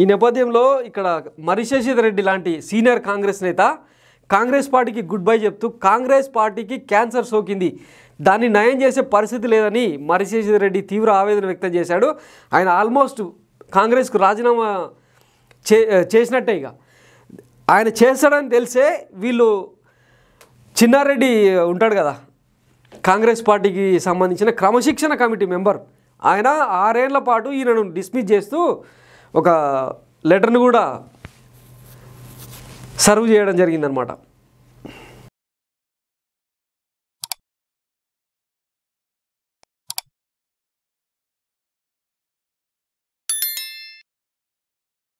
ఈ నేపథ్యంలో ఇక్కడ మరిశేషిత్ రెడ్డి లాంటి సీనియర్ కాంగ్రెస్ నేత కాంగ్రెస్ పార్టీకి గుడ్ బై చెప్తూ కాంగ్రెస్ పార్టీకి క్యాన్సర్ సోకింది దాన్ని నయం చేసే పరిస్థితి లేదని మరిశేషిత్ రెడ్డి తీవ్ర ఆవేదన వ్యక్తం చేశాడు ఆయన ఆల్మోస్ట్ కాంగ్రెస్కు రాజీనామా చే చేసినట్టే ఇక ఆయన చేస్తాడని తెలిసే వీళ్ళు చిన్నారెడ్డి ఉంటాడు కదా కాంగ్రెస్ పార్టీకి సంబంధించిన క్రమశిక్షణ కమిటీ మెంబర్ ఆయన ఆరేళ్ల పాటు ఈయనను డిస్మిస్ చేస్తూ ఒక లెటర్ను కూడా సర్వ్ చేయడం జరిగిందనమాట